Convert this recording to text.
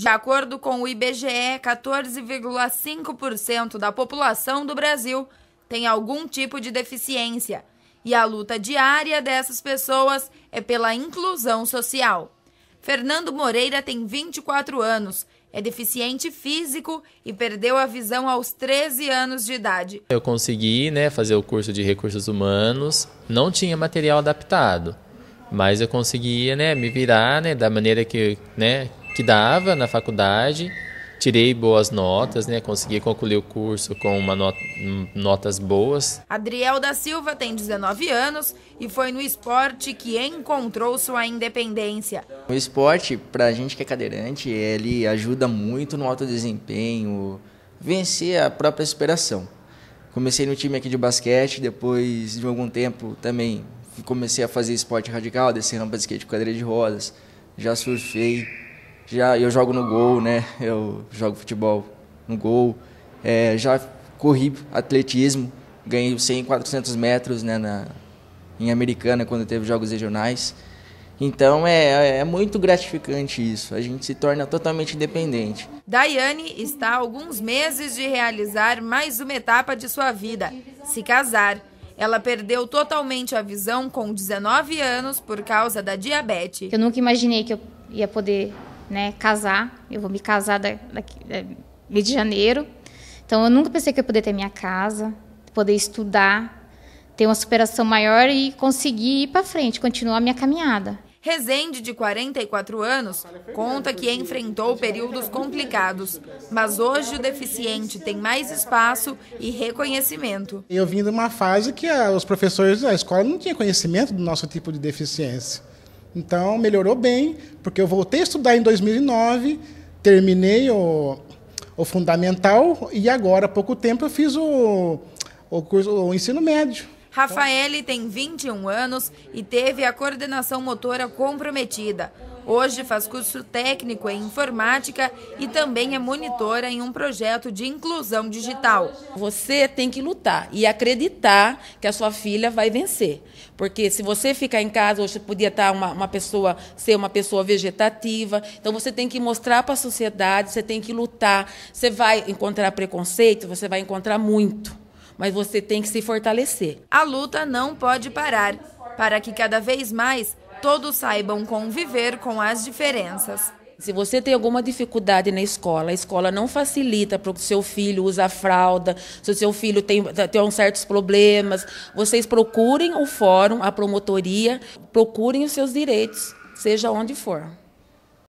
De acordo com o IBGE, 14,5% da população do Brasil tem algum tipo de deficiência. E a luta diária dessas pessoas é pela inclusão social. Fernando Moreira tem 24 anos, é deficiente físico e perdeu a visão aos 13 anos de idade. Eu consegui né, fazer o curso de recursos humanos, não tinha material adaptado, mas eu conseguia né, me virar né, da maneira que, né, que dava na faculdade. Tirei boas notas, né? Consegui concluir o curso com uma not notas boas. Adriel da Silva tem 19 anos e foi no esporte que encontrou sua independência. O esporte, pra gente que é cadeirante, ele ajuda muito no alto desempenho, vencer a própria superação. Comecei no time aqui de basquete, depois de algum tempo também comecei a fazer esporte radical, descer rampa de skate com cadeira de rodas, já surfei, já eu jogo no gol, né? Eu jogo futebol no gol. É, já corri atletismo, ganhei 100, 400 metros, né? Na, em Americana quando teve jogos regionais. Então é, é, é muito gratificante isso, a gente se torna totalmente independente. Daiane está há alguns meses de realizar mais uma etapa de sua vida, se casar. Ela perdeu totalmente a visão com 19 anos por causa da diabetes. Eu nunca imaginei que eu ia poder né, casar. Eu vou me casar daqui, daqui de janeiro. Então, eu nunca pensei que eu ia poder ter minha casa, poder estudar, ter uma superação maior e conseguir ir para frente, continuar a minha caminhada. Rezende, de 44 anos, conta que enfrentou períodos complicados, mas hoje o deficiente tem mais espaço e reconhecimento. Eu vim de uma fase que ah, os professores da escola não tinham conhecimento do nosso tipo de deficiência. Então, melhorou bem, porque eu voltei a estudar em 2009, terminei o, o fundamental e agora, há pouco tempo, eu fiz o, o, curso, o ensino médio. Rafaele tem 21 anos e teve a coordenação motora comprometida. Hoje faz curso técnico em informática e também é monitora em um projeto de inclusão digital. Você tem que lutar e acreditar que a sua filha vai vencer. Porque se você ficar em casa, hoje podia estar tá uma, uma pessoa, ser uma pessoa vegetativa. Então você tem que mostrar para a sociedade, você tem que lutar. Você vai encontrar preconceito, você vai encontrar muito mas você tem que se fortalecer. A luta não pode parar para que cada vez mais todos saibam conviver com as diferenças. Se você tem alguma dificuldade na escola, a escola não facilita para o seu filho usar fralda, se o seu filho tem, tem certos problemas, vocês procurem o fórum, a promotoria, procurem os seus direitos, seja onde for.